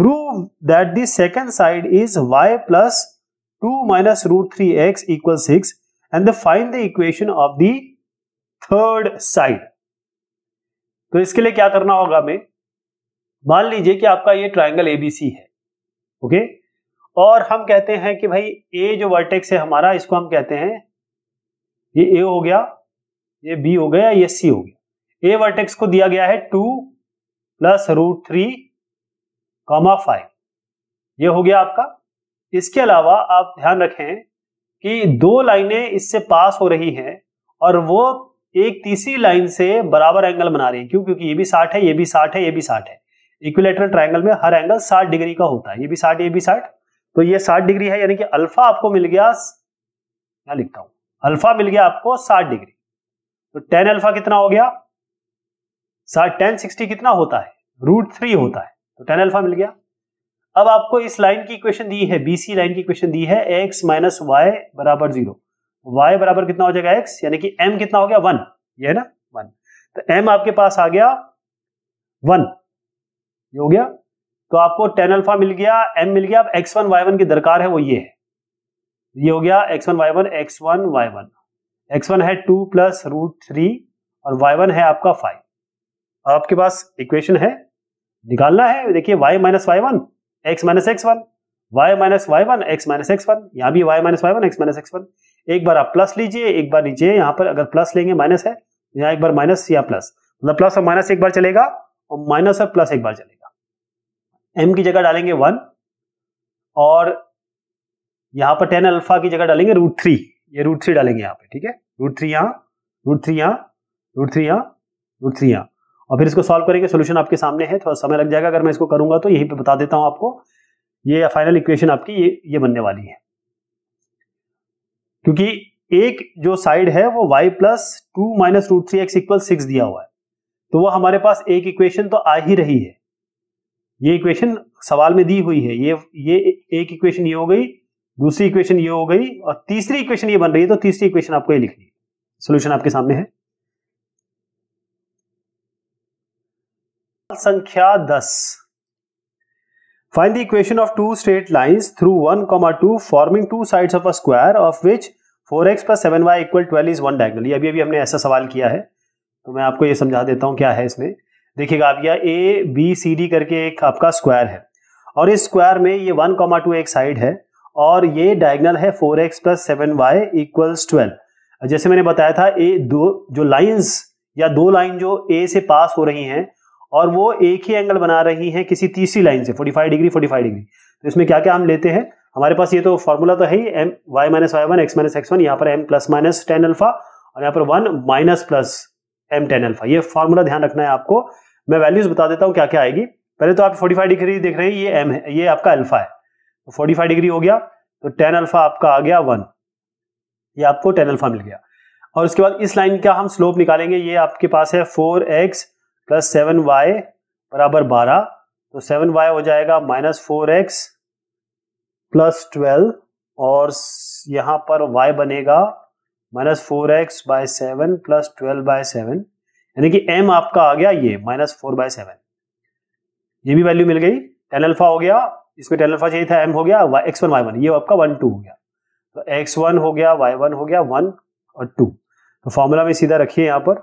prove that the second side is y plus two minus root three x equal six and find the equation of the third side तो इसके लिए क्या करना होगा हमें मान लीजिए कि आपका ये ट्राइंगल एबीसी है ओके okay? और हम कहते हैं कि भाई ए जो वर्टेक्स है हमारा इसको हम कहते हैं ये ए हो गया ये बी हो गया ये सी हो गया ए वर्टेक्स को दिया गया है two plus root three comma five ये हो गया आपका इसके अलावा आप ध्यान रखें कि दो लाइनें इससे पास हो रही हैं और वो एक तीसरी लाइन से बराबर एंगल बना रही है क्यों क्योंकि ये भी साठ है ये भी साठ है ये भी साठ है इक्विलेटरल ट्रायंगल में हर एंगल साठ डिग्री का होता है ये भी साठ ये भी साठ तो ये 60 डिग्री है यानी कि अल्फा आपको मिल गया मैं लिखता हूं अल्फा मिल गया आपको 60 डिग्री तो टेन अल्फा कितना हो गया साठ टेन सिक्सटी कितना होता है रूट थ्री होता है तो टेन अल्फा मिल गया अब आपको इस लाइन की इक्वेशन दी है बीसी लाइन की इक्वेशन दी है एक्स माइनस वाई बराबर जीरो वाई बराबर कितना हो जाएगा एक्स यानी कि एम कितना हो गया वन ये है ना वन तो एम आपके पास आ गया वन ये हो गया तो आपको टेन अल्फा मिल गया एम मिल गया अब एक्स वन वाई वन की दरकार है वो ये है ये हो गया x one Y one x one Y one x one है टू प्लस रूट थ्री और वाई वन है आपका फाइव आपके पास इक्वेशन है निकालना है देखिए y minus Y one x minus x one Y minus Y one x minus x one यहाँ भी y minus Y one x minus x one एक बार आप प्लस लीजिए एक बार लीजिए यहाँ पर अगर प्लस लेंगे माइनस है तो यहाँ एक बार माइनस या प्लस मतलब प्लस और माइनस एक बार चलेगा और माइनस और प्लस एक बार चलेगा एम की जगह डालेंगे वन और यहाँ पर टेन अल्फा की जगह डालेंगे रूट थ्री ये रूट थ्री डालेंगे यहाँ पे ठीक है रूट थ्री यहां रूट थ्री यहां रूट थ्री यहां रूट थ्री यहां और फिर इसको सॉल्व करेंगे सोल्यूशन आपके सामने है थोड़ा समय लग जाएगा अगर मैं इसको करूंगा तो यहीं पे बता देता हूं आपको ये फाइनल इक्वेशन आपकी ये ये बनने वाली है क्योंकि एक जो साइड है वो y plus two minus root three x equal six दिया हुआ है तो वो हमारे पास एक इक्वेशन तो आ ही रही है ये इक्वेशन सवाल में दी हुई है ये ये एक इक्वेशन ये हो गई दूसरी इक्वेशन ये हो गई और तीसरी इक्वेशन ये बन रही है तो तीसरी इक्वेशन आपको ये लिखनी है सोल्यूशन आपके सामने है संख्या दस find the equation of two straight lines through one comma two forming two side of a square of which four x plus seven y equal twelve is one diagonal अभी अभी हमने ऐसा सवाल किया है तो मैं आपको ये समझा देता हूँ क्या है इसमें देखिएगा आप यह ए बी सी डी करके एक आपका स्क्वायर है और इस स्क्वायर में ये वन कॉमा टू एक साइड है और ये डायगनल है four x plus seven y equals twelve जैसे मैंने बताया था ए दो जो लाइंस या दो लाइन जो ए से पास हो रही हैं और वो एक ही एंगल बना रही हैं किसी तीसरी लाइन से 45 डिग्री 45 डिग्री तो इसमें क्या क्या हम लेते हैं हमारे पास ये तो फॉर्मूला तो है ही m Y minus Y one x minus x one यहाँ पर m plus minus tan alpha और यहाँ पर one minus plus m tan alpha ये फॉर्मूला ध्यान रखना है आपको मैं वैल्यूज बता देता हूँ क्या क्या आएगी पहले तो आप 45 डिग्री देख रहे हैं ये एम है ये आपका अल्फा है तो 45 डिग्री हो गया तो टेन अल्फा आपका आ गया वन ये आपको टेन अल्फा मिल गया और उसके बाद इस लाइन का हम स्लोप निकालेंगे ये आपके पास है four x plus seven y बराबर बारह तो सेवन वाई हो जाएगा minus four x plus twelve और यहाँ पर वाई बनेगा minus four x by seven plus twelve by seven यानी कि एम आपका आ गया ये माइनस फोर बाय सेवन ये भी वैल्यू मिल गई टेन अल्फा हो गया इसमें टेन अल्फा चाहिए था एम हो गया एक्स वन वाई वन ये आपका वन टू हो गया तो एक्स वन हो गया वाई वन हो गया वन और टू तो फॉर्मूला में सीधा रखिए यहाँ पर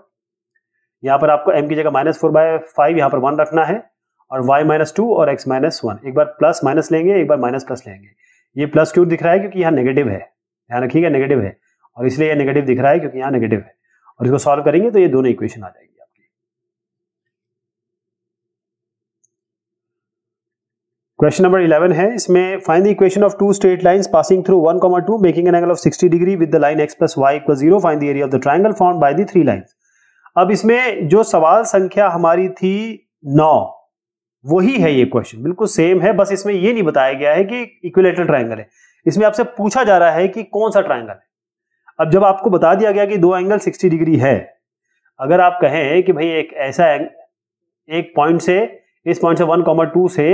यहाँ पर आपको m की जगह माइनस फोर बाय फाइव यहाँ पर वन रखना है और y माइनस टू और x माइनस वन एक बार प्लस माइनस लेंगे एक बार माइनस प्लस लेंगे ये प्लस क्यों दिख रहा है क्योंकि यहाँ नेगेटिव है ध्यान रखिएगा नेगेटिव है और इसलिए यह नेगेटिव दिख रहा है क्योंकि यहाँ नेगेटिव है और इसको सॉल्व करेंगे तो ये दोनों इक्वेशन आ जाएगी आपकी क्वेश्चन नंबर इलेवन है इसमें find the equation of two straight lines passing through one comma two making an angle of 60 degree with the line x plus Y equal zero find the area of the triangle form by the three line अब इसमें जो सवाल संख्या हमारी थी नौ वही है ये क्वेश्चन बिल्कुल सेम है बस इसमें ये नहीं बताया गया है कि इक्विलेटरल ट्राइंगल है इसमें आपसे पूछा जा रहा है कि कौन सा ट्राइंगल है अब जब आपको बता दिया गया कि दो एंगल 60 डिग्री है अगर आप कहें कि भाई एक ऐसा एक पॉइंट से इस पॉइंट से वन कॉमर टू से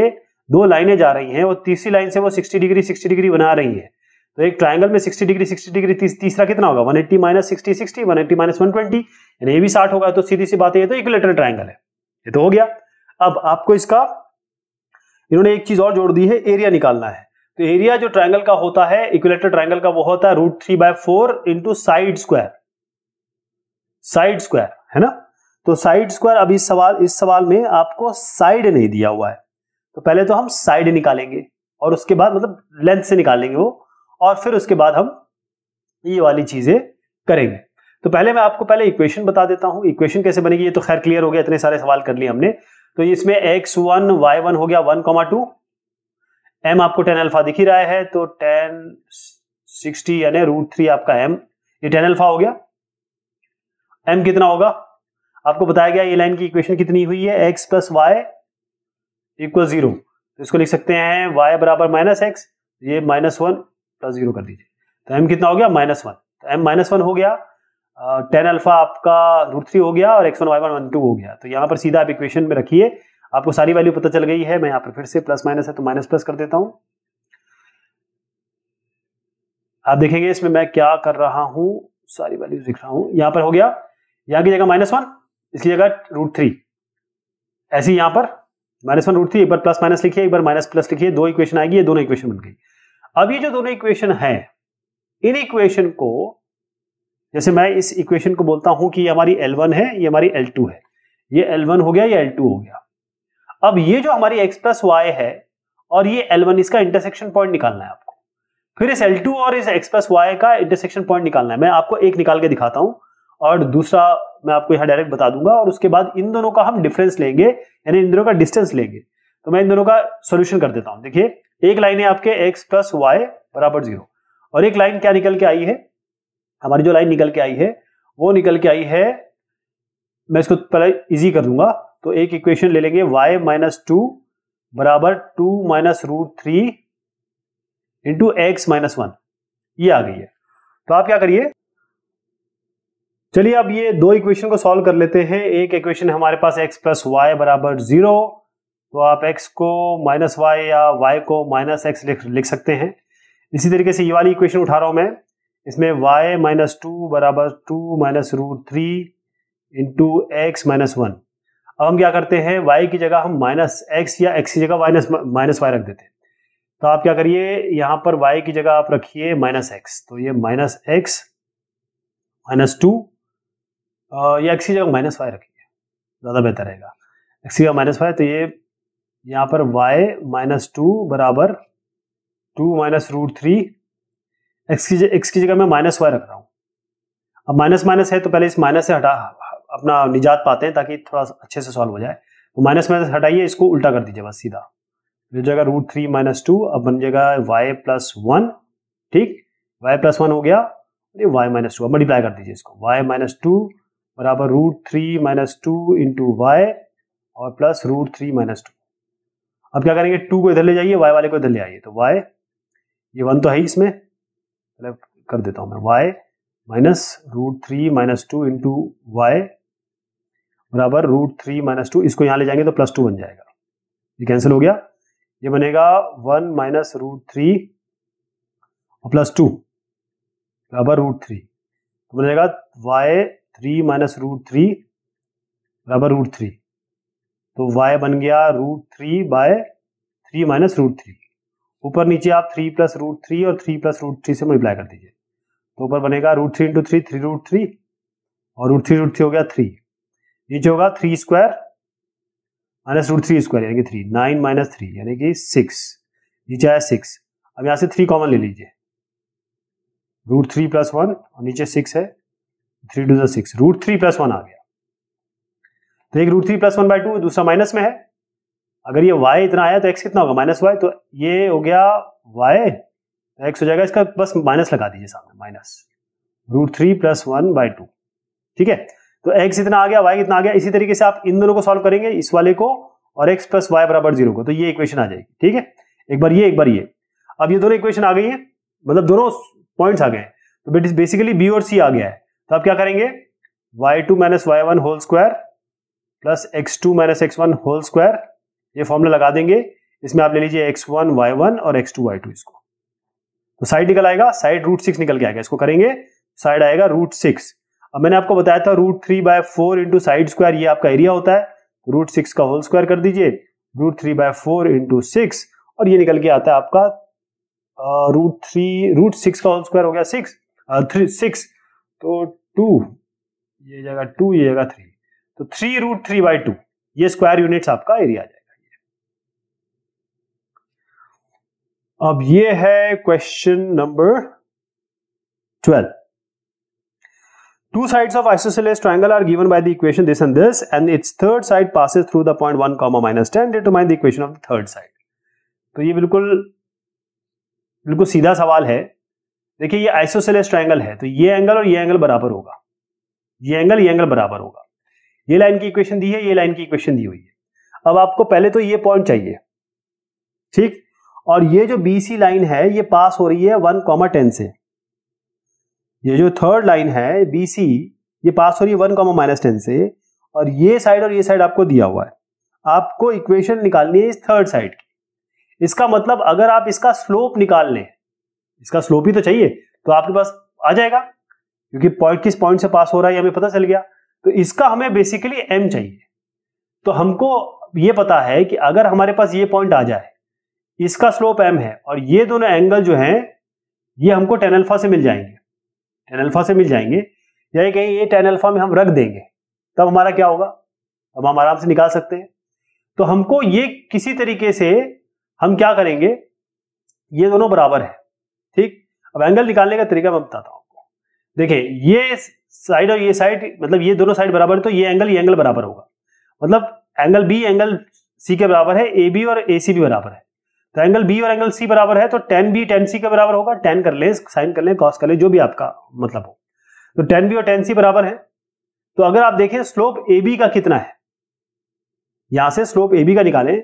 दो लाइनें जा रही हैं और तीसरी लाइन से वो 60 डिग्री 60 डिग्री बना रही है तो एक ट्राइंगल में 60 डिग्री 60 डिग्री तीस, तीसरा कितना होगा 180 eighty minus sixty sixty one eighty minus one twenty यानी ये भी साठ होगा तो सीधी सी बात है तो तो लेटर ट्राइंगल है ये तो हो गया अब आपको इसका इन्होंने एक चीज और जोड़ दी है एरिया निकालना है तो एरिया जो ट्राइंगल का होता है इक्विलेटर ट्राइंगल का वो होता है root three by four into side square side square है ना तो साइड स्क्वायर अभी सवाल इस सवाल में आपको साइड नहीं दिया हुआ है तो पहले तो हम साइड निकालेंगे और उसके बाद मतलब लेंथ से निकालेंगे वो और फिर उसके बाद हम ये वाली चीजें करेंगे तो पहले मैं आपको पहले इक्वेशन बता देता हूं इक्वेशन कैसे बनेगी ये तो खैर क्लियर हो गया इतने सारे सवाल कर लिए हमने तो इसमें एक्स वन वाई वन हो गया वन कॉमा टू एम आपको टेन अल्फा दिख ही रहा है तो टेन सिक्सटी यानी रूट थ्री आपका एम ये टेन अल्फा हो गया एम कितना होगा आपको बताया गया ये लाइन की इक्वेशन कितनी हुई है x plus Y equal zero तो इसको लिख सकते हैं वाई बराबर माइनस एक्स ये माइनस वन प्लस जीरो कर दीजिए तो एम कितना हो गया माइनस वन तो एम माइनस वन हो गया टेन अल्फा आपका रूट थ्री हो गया और x one Y one one two हो गया तो यहां पर सीधा आप इक्वेशन में रखिए आपको सारी वैल्यू पता चल गई है मैं यहां पर फिर से प्लस माइनस है तो माइनस प्लस कर देता हूं आप देखेंगे इसमें मैं क्या कर रहा हूं सारी वैल्यू दिख रहा हूं यहां पर हो गया यहां की जगह माइनस वन इसकी जगह रूट थ्री ऐसी यहां पर माइनस वन रूट थ्री एक बार प्लस माइनस लिखिए एक बार माइनस प्लस लिखिए दो इक्वेशन आएगी ये दोनों इक्वेशन बन गई अब ये जो दोनों इक्वेशन है इन इक्वेशन को जैसे मैं इस इक्वेशन को बोलता हूं कि ये हमारी वन है ये हमारी टू है ये वन हो गया या टू हो गया अब ये जो हमारी प्लस वाई है और ये एल वन इसका इंटरसेक्शन पॉइंट निकालना है आपको फिर इस एल टू और इस प्लस वाई का इंटरसेक्शन पॉइंट निकालना है मैं आपको एक निकाल के दिखाता हूं और दूसरा मैं आपको यहां डायरेक्ट बता दूंगा और उसके बाद इन दोनों का हम डिफरेंस लेंगे यानी इन दोनों का डिस्टेंस लेंगे तो मैं इन दोनों का सोल्यूशन कर देता हूं देखिए एक लाइन है आपके एक्स प्लस वाई बराबर जीरो और एक लाइन क्या निकल के आई है हमारी जो लाइन निकल के आई है वो निकल के आई है मैं इसको पहले इजी कर दूंगा तो एक इक्वेशन ले लेंगे y माइनस टू बराबर two minus root three into x minus one ये आ गई है तो आप क्या करिए चलिए अब ये दो इक्वेशन को सॉल्व कर लेते हैं एक इक्वेशन हमारे पास x प्लस वाई बराबर जीरो तो आप x को माइनस वाई या y को माइनस एक्स लिख सकते हैं इसी तरीके से ये वाली इक्वेशन उठा रहा हूं मैं इसमें y माइनस टू बराबर two minus root three into x minus one अब हम क्या करते हैं वाई की जगह हम माइनस एक्स या एक्स की जगह माइनस माइनस वाई रख देते हैं तो आप क्या करिए यहां पर वाई की जगह आप रखिए माइनस एक्स तो ये माइनस एक्स माइनस टू या एक्स की जगह माइनस वाई रखिए ज़्यादा बेहतर रहेगा एक्स की जगह माइनस वाई तो ये यहाँ पर वाई माइनस टू बराबर two minus root three x की एक्स की जगह मैं माइनस वाई रख रहा हूँ अब माइनस माइनस है तो पहले इस माइनस से हटा अपना निजात पाते हैं ताकि थोड़ा अच्छे से सॉल्व हो जाए तो माइनस माइनस हटाइए इसको उल्टा कर दीजिए बस सीधा हो जाएगा रूट थ्री माइनस टू अब बन जाएगा वाई प्लस वन ठीक वाई प्लस वन हो गया वाई माइनस टू अब मल्टीप्लाई कर दीजिए इसको वाई माइनस टू बराबर root three minus two into y और plus root three minus two अब क्या करेंगे टू को इधर ले जाइए वाई वाले को इधर ले आइए तो वाई ये वन तो है ही इसमें कर देता हूँ मैं y minus root three minus two into y बराबर रूट थ्री माइनस टू इसको यहाँ ले जाएंगे तो प्लस टू बन जाएगा ये कैंसिल हो गया ये बनेगा वन माइनस रूट थ्री और प्लस टू बराबर रूट थ्री तो बनेगा y three minus root three बराबर रूट थ्री तो वाई बन गया root three by three minus root three ऊपर नीचे आप थ्री प्लस रूट थ्री और थ्री प्लस रूट थ्री से मल्टीप्लाई कर दीजिए तो ऊपर बनेगा root three into three three root three और रूट थ्री रूट थ्री हो गया थ्री नीचे होगा three square minus root three square यानी कि थ्री नाइन माइनस थ्री यानी कि सिक्स नीचे आया सिक्स अब यहां से थ्री कॉमन ले लीजिए रूट थ्री प्लस वन और नीचे सिक्स है three two six root three plus one आ गया तो एक root three plus one by two दूसरा माइनस में है अगर ये वाई इतना आया तो एक्स कितना होगा माइनस वाई तो ये हो गया वाई तो एक्स हो जाएगा इसका बस माइनस लगा दीजिए सामने minus root three plus one by two ठीक है तो एक्स इतना आ गया वाई इतना आ गया इसी तरीके से आप इन दोनों को सॉल्व करेंगे इस वाले को और एक्स प्लस वाई बराबर जीरो को तो ये इक्वेशन आ जाएगी ठीक है एक बार ये एक बार ये अब ये दोनों इक्वेशन आ गई है मतलब दोनों पॉइंट्स आ गए हैं तो बेट बेसिकली बी और सी आ गया है तो आप क्या करेंगे y two minus Y one whole square plus x two minus x one whole square ये फॉर्मूला लगा देंगे इसमें आप ले लीजिए एक्स वन वाई वन और एक्स टू वाई टू इसको तो साइड निकल आएगा साइड रूट सिक्स निकल के आएगा इसको करेंगे साइड आएगा रूट सिक्स अब मैंने आपको बताया था root three by four into side square ये आपका एरिया होता है रूट सिक्स का होल स्क्वायर कर दीजिए root three by four into six और ये निकल के आता है आपका रूट थ्री रूट सिक्स का होल स्क्वायर हो गया सिक्स थ्री सिक्स तो टू ये जगह टू ये जगह थ्री तो three root three by two ये स्क्वायर यूनिट्स आपका एरिया आ जाएगा अब ये है question number twelve Two sides of isosceles triangle are given by the equation this and this and its third side passes through the point 1 comma minus 10 determine the equation of the third side. तो ये बिल्कुल बिल्कुल सीधा सवाल है देखिए ये isosceles triangle है तो ये एंगल और ये एंगल बराबर होगा ये एंगल ये एंगल बराबर होगा ये लाइन की इक्वेशन दी है ये लाइन की इक्वेशन दी हुई है अब आपको पहले तो ये पॉइंट चाहिए ठीक और ये जो बी सी लाइन है ये पास हो रही है वन कॉमा टेन से ये जो थर्ड लाइन है बी सी ये पास हो रही है वन कॉमा माइनस टेन से और ये साइड और ये साइड आपको दिया हुआ है आपको इक्वेशन निकालनी है इस थर्ड साइड की इसका मतलब अगर आप इसका स्लोप निकाल लें इसका स्लोप ही तो चाहिए तो आपके पास आ जाएगा क्योंकि पॉइंट किस पॉइंट से पास हो रहा है हमें पता चल गया तो इसका हमें बेसिकली एम चाहिए तो हमको ये पता है कि अगर हमारे पास ये पॉइंट आ जाए इसका स्लोप एम है और ये दोनों एंगल जो हैं ये हमको टेन अल्फा से मिल जाएंगे टेन अल्फा से मिल जाएंगे या कहीं ये टेन अल्फा में हम रख देंगे तब हमारा क्या होगा अब हम आराम से निकाल सकते हैं तो हमको ये किसी तरीके से हम क्या करेंगे ये दोनों बराबर है ठीक अब एंगल निकालने का तरीका मैं बताता हूँ आपको देखिए ये साइड और ये साइड मतलब ये दोनों साइड बराबर है तो ये एंगल ये एंगल बराबर होगा मतलब एंगल बी एंगल सी के बराबर है ए बी और ए सी भी बराबर है तो एंगल बी और एंगल सी बराबर है तो टेन बी टेन सी के बराबर होगा टेन कर लें साइन कर लें कॉस कर लें जो भी आपका मतलब हो तो टेन बी और टेन सी बराबर है तो अगर आप देखें स्लोप ए बी का कितना है यहां से स्लोप ए बी का निकालें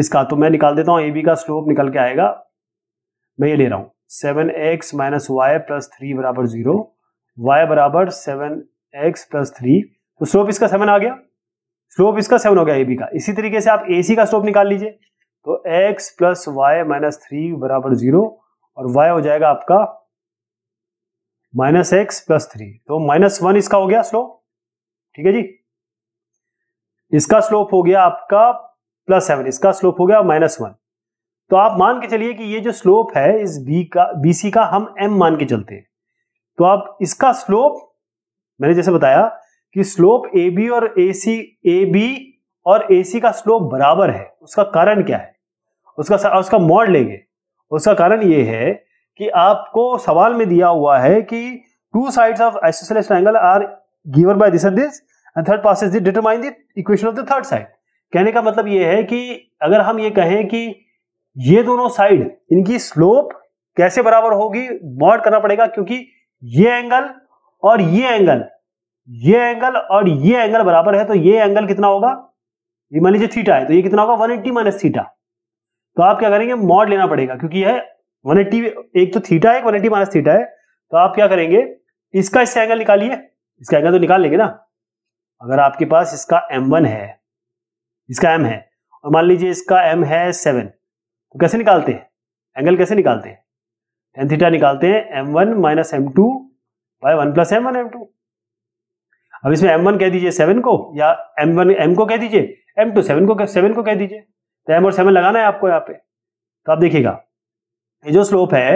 इसका तो मैं निकाल देता हूं ए बी का स्लोप निकल के आएगा मैं ये ले रहा हूं seven x minus y plus three बराबर जीरो वाई बराबर सेवन एक्स प्लस थ्री तो स्लोप इसका सेवन आ गया स्लोप इसका सेवन हो गया ए बी का इसी तरीके से आप ए सी का स्लोप निकाल लीजिए तो x plus y minus three बराबर जीरो और y हो जाएगा आपका माइनस एक्स प्लस थ्री तो माइनस वन इसका हो गया स्लोप ठीक है जी इसका स्लोप हो गया आपका प्लस सेवन इसका स्लोप हो गया माइनस वन तो आप मान के चलिए कि ये जो स्लोप है इस बी का बी सी का हम एम मान के चलते हैं तो आप इसका स्लोप मैंने जैसे बताया कि स्लोप ए बी और ए सी ए बी और ए सी का स्लोप बराबर है उसका कारण क्या है उसका उसका मॉड लेंगे उसका कारण ये है कि आपको सवाल में दिया हुआ है कि two sides of isosceles triangle are given by this and this and third passes the determine the equation of the third side कहने का मतलब ये है कि अगर हम ये कहें कि ये दोनों साइड इनकी स्लोप कैसे बराबर होगी मॉड करना पड़ेगा क्योंकि ये एंगल और ये एंगल ये एंगल और ये एंगल बराबर है तो ये एंगल कितना होगा ये मान लीजिए थीटा है तो ये कितना होगा 180 एट्टी माइनस थीटा तो आप क्या करेंगे मॉड लेना पड़ेगा क्योंकि यह वन एट्टी एक तो थीटा है वन एट्टी माइनस थीटा है तो आप क्या करेंगे इसका इससे एंगल निकालिए इसका एंगल तो निकाल लेंगे ना अगर आपके पास इसका एम वन है इसका एम है और मान लीजिए इसका एम है सेवन तो कैसे निकालते हैं एंगल कैसे निकालते हैं टेन थीटा निकालते हैं m one minus m two by one plus m one m two अब इसमें एम वन कह दीजिए सेवन को या एम वन एम को कह दीजिए एम टू सेवन को सेवन को कह दीजिए तो एम और सेवन लगाना है आपको यहाँ पे तो आप देखिएगा ये जो स्लोप है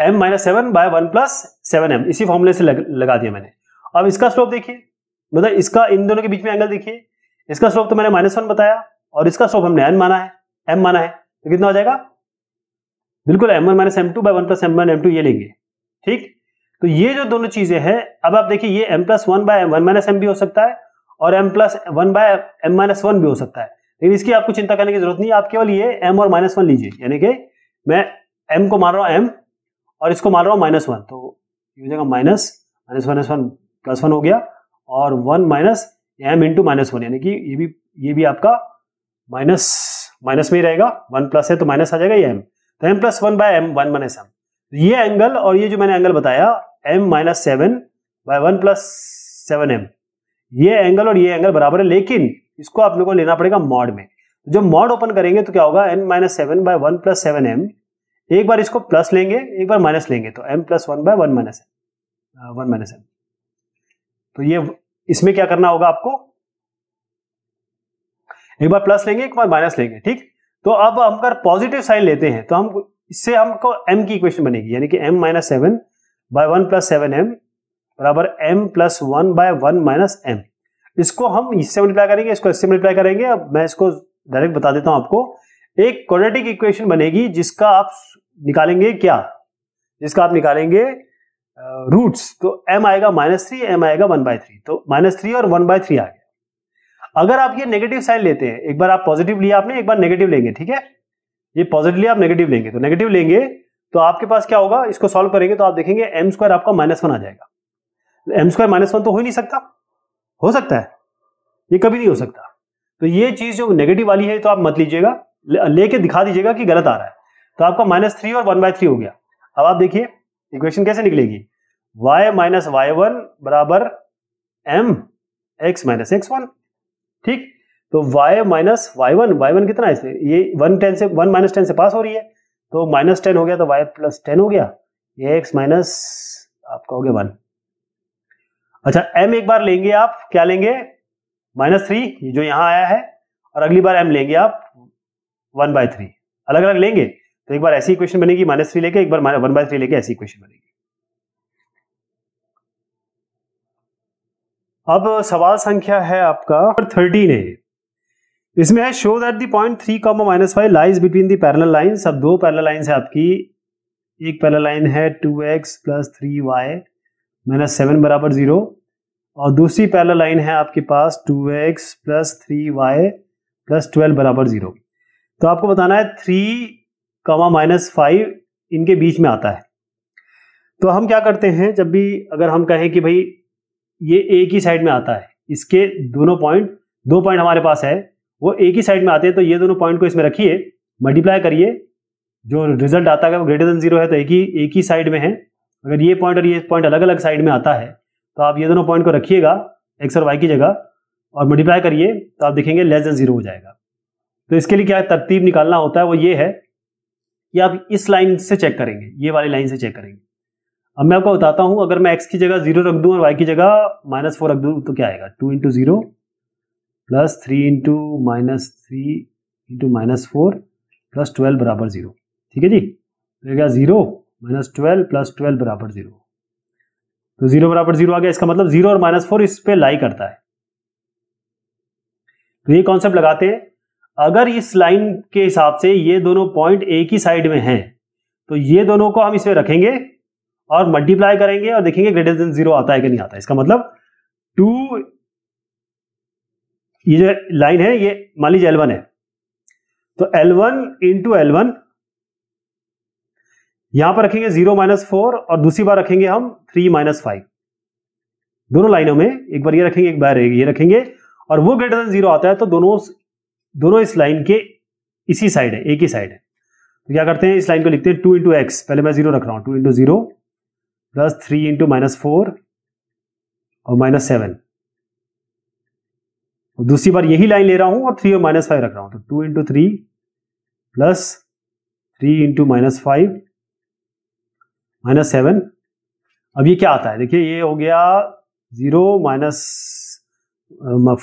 m minus seven by one plus seven m इसी फॉर्मूले से लग, लगा दिया मैंने अब इसका स्लोप देखिए मतलब इसका इन दोनों के बीच में एंगल देखिए इसका स्लोप तो मैंने माइनस वन बताया और इसका स्लोप हमने एन माना है एम माना है तो कितना हो जाएगा बिल्कुल m one minus m two by one plus m one m two ये लेंगे ठीक तो ये जो दोनों चीजें हैं अब आप देखिए ये m plus one by one minus m भी हो सकता है और m plus one by m minus one भी हो सकता है लेकिन इसकी आपको चिंता करने की जरूरत नहीं आप केवल ये एम और माइनस वन लीजिए यानी कि मैं एम को मार रहा हूँ एम और इसको मार रहा हूँ माइनस वन तो ये हो जाएगा minus minus minus one plus one हो गया और one minus m into minus one यानी कि ये भी ये भी आपका माइनस माइनस में ही रहेगा वन प्लस है तो माइनस आ जाएगा ये एम तो m plus one by m one minus m ये एंगल और ये जो मैंने एंगल बताया m minus seven by one plus seven m ये एंगल और ये एंगल बराबर है लेकिन इसको आप लोगों को लेना पड़ेगा मॉड में जब मॉड ओपन करेंगे तो क्या होगा n minus seven by one plus seven m एक बार इसको प्लस लेंगे एक बार माइनस लेंगे तो m plus one by one minus m one minus M तो ये इसमें क्या करना होगा आपको एक बार प्लस लेंगे एक बार माइनस लेंगे ठीक तो अब हम अगर पॉजिटिव साइन लेते हैं तो हम इससे हमको m की इक्वेशन बनेगी यानी कि m minus seven by one plus seven m बराबर m plus one by one minus m इसको हम इससे मल्टीप्लाई करेंगे इसको इससे मल्टीप्लाई करेंगे अब मैं इसको डायरेक्ट बता देता हूं आपको एक क्वाड्रेटिक इक्वेशन बनेगी जिसका आप निकालेंगे क्या जिसका आप निकालेंगे रूट्स uh, तो m आएगा माइनस थ्री एम आएगा वन बाय थ्री तो माइनस थ्री और वन बाय थ्री आ गया अगर आप ये नेगेटिव साइन लेते हैं एक बार आप पॉजिटिव लिया आपने एक बार नेगेटिव लेंगे ठीक है ये पॉजिटिव लिया आप नेगेटिव लेंगे तो नेगेटिव लेंगे तो आपके पास क्या होगा इसको सॉल्व करेंगे तो आप देखेंगे एम स्क्वायर आपका माइनस वन आ जाएगा एम स्क्वायर माइनस वन तो हो ही नहीं सकता हो सकता है ये कभी नहीं हो सकता तो ये चीज जो नेगेटिव वाली है तो आप मत लीजिएगा लेके ले दिखा दीजिएगा कि गलत आ रहा है तो आपका माइनस थ्री और वन बाय थ्री हो गया अब आप देखिए इक्वेशन कैसे निकलेगी y माइनस वाई वन बराबर m x minus x one ठीक तो y minus Y one Y one कितना है ये वन टेन से वन माइनस टेन से पास हो रही है तो माइनस टेन हो गया तो y प्लस टेन हो गया ये एक्स माइनस आपका हो गया वन अच्छा एम एक बार लेंगे आप क्या लेंगे माइनस थ्री जो यहां आया है और अगली बार एम लेंगे आप वन बाय थ्री अलग अलग लेंगे तो एक बार ऐसी इक्वेशन बनेगी माइनस थ्री लेके एक बार वन बाय थ्री लेके ऐसी इक्वेशन बनेगी अब सवाल संख्या है आपका थर्टीन है इसमें है show that the point three comma minus five lies between the parallel line अब दो पैरल लाइन है आपकी एक पैरल लाइन है two x plus three Y minus seven बराबर ज़ीरो और दूसरी पहला लाइन है आपके पास two x plus three y plus twelve बराबर ज़ीरो तो आपको बताना है थ्री कमा माइनस फाइव इनके बीच में आता है तो हम क्या करते हैं जब भी अगर हम कहें कि भाई ये एक ही साइड में आता है इसके दोनों पॉइंट दो पॉइंट हमारे पास है वो एक ही साइड में आते हैं तो ये दोनों पॉइंट को इसमें रखिए मल्टीप्लाई करिए जो रिजल्ट आता है वो ग्रेटर देन जीरो है तो एक ही एक ही साइड में है अगर ये पॉइंट और ये पॉइंट अलग अलग साइड में आता है तो आप ये दोनों पॉइंट को रखिएगा एक्स और वाई की जगह और मल्टीप्लाई करिए तो आप देखेंगे लेस देन जीरो हो जाएगा तो इसके लिए क्या तरतीब निकालना होता है वो ये है कि आप इस लाइन से चेक करेंगे ये वाली लाइन से चेक करेंगे अब मैं आपको बताता हूँ अगर मैं एक्स की जगह जीरो रख दूँ और वाई की जगह माइनस फोर रख दूँ तो क्या आएगा two into zero plus three into minus three into minus four plus twelve बराबर जीरो ठीक है जी तो क्या zero minus twelve plus twelve बराबर जीरो तो जीरो बराबर जीरो आ गया इसका मतलब जीरो और माइनस फोर इस पर लाई करता है तो ये कॉन्सेप्ट लगाते हैं अगर इस लाइन के हिसाब से ये दोनों पॉइंट एक ही साइड में हैं तो ये दोनों को हम इसमें रखेंगे और मल्टीप्लाई करेंगे और देखेंगे ग्रेटर देन जीरो आता है कि नहीं आता इसका मतलब टू ये जो लाइन है ये मान लीजिए एल है तो L one into L one यहां पर रखेंगे जीरो माइनस फोर और दूसरी बार रखेंगे हम थ्री माइनस फाइव दोनों लाइनों में एक बार ये रखेंगे एक बार ये रखेंगे और वो ग्रेटर देन जीरो आता है तो दोनों दोनों इस लाइन के इसी साइड है एक ही साइड है तो क्या करते हैं इस लाइन को लिखते हैं टू इंटू एक्स पहले मैं जीरो रख रहा हूँ two into zero plus three into minus four और माइनस सेवन और दूसरी बार यही लाइन ले रहा हूं और थ्री और माइनस फाइव रख रहा हूं तो two into three plus three into minus five minus seven अब ये क्या आता है देखिए ये हो गया zero minus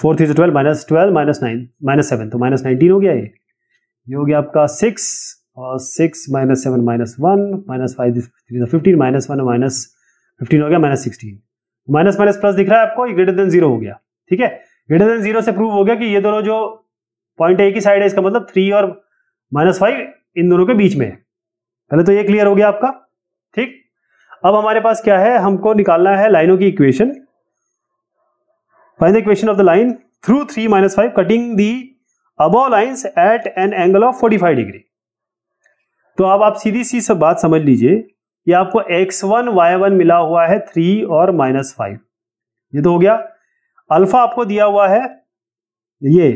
four three twelve minus twelve minus nine minus seven तो माइनस नाइनटीन हो गया ये ये हो गया आपका सिक्स और six minus seven minus one minus five three fifteen minus one minus fifteen हो गया minus sixteen minus minus plus दिख रहा है आपको ग्रेटर देन जीरो हो गया ठीक है ग्रेटर देन जीरो से प्रूव हो गया कि ये दोनों जो पॉइंट ए की साइड है इसका मतलब थ्री और माइनस फाइव इन दोनों के बीच में है पहले तो ये क्लियर हो गया आपका अब हमारे पास क्या है हमको निकालना है लाइनों की equation find the equation of the line through three minus five cutting the अब lines at an angle of forty five degree तो अब आप सीधी सी सब बात समझ लीजिए ये आपको एक्स वन वाई वन मिला हुआ है थ्री और माइनस फाइव ये तो हो गया अल्फा आपको दिया हुआ है ये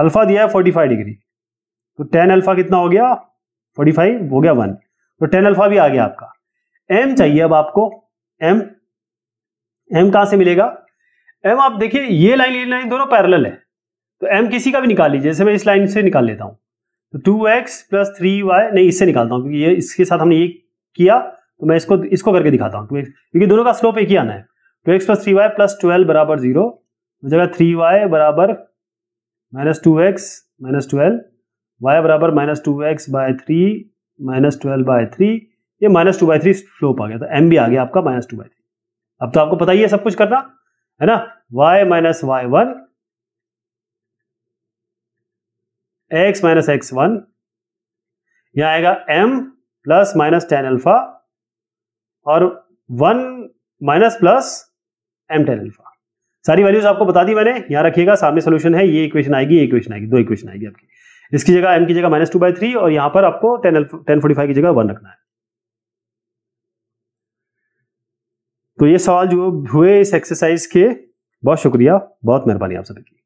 अल्फा दिया है फोर्टी फाइव डिग्री तो टेन अल्फा कितना हो गया फोर्टी फाइव हो गया वन तो टेन अल्फा भी आ गया आपका एम चाहिए अब आपको एम एम कहां से मिलेगा एम आप देखिए ये लाइन ये लाइन दोनों पैरेलल है तो एम किसी का भी निकाल लीजिए जैसे मैं इस लाइन से निकाल लेता हूं तो two x plus three y नहीं इससे निकालता हूं क्योंकि ये इसके साथ हमने ये किया तो मैं इसको इसको करके दिखाता हूं टू क्योंकि दोनों का स्लोप एक ही आना है two x plus three y plus twelve बराबर जीरो तो जगह थ्री वाई बराबर minus two x minus twelve y बराबर minus two x by three minus twelve by three ये minus two by three slope आ गया तो एम भी आ गया आपका माइनस टू बाई थ्री अब तो आपको पता ही है सब कुछ करना है ना y minus Y one x minus x one यहां आएगा m plus minus tan alpha और one minus plus m tan alpha सारी वैल्यूज आपको बता दी मैंने यहां रखिएगा सामने सोल्यूशन है ये इक्वेशन आएगी ये इक्वेशन आएगी दो इक्वेशन आएगी आपकी इसकी जगह एम की जगह माइनस टू बाई थ्री और यहां पर आपको टेन टेन फोर्टी फाइव की जगह वन रखना है तो ये सवाल जो हुए इस एक्सरसाइज के बहुत शुक्रिया बहुत मेहरबानी आप सभी की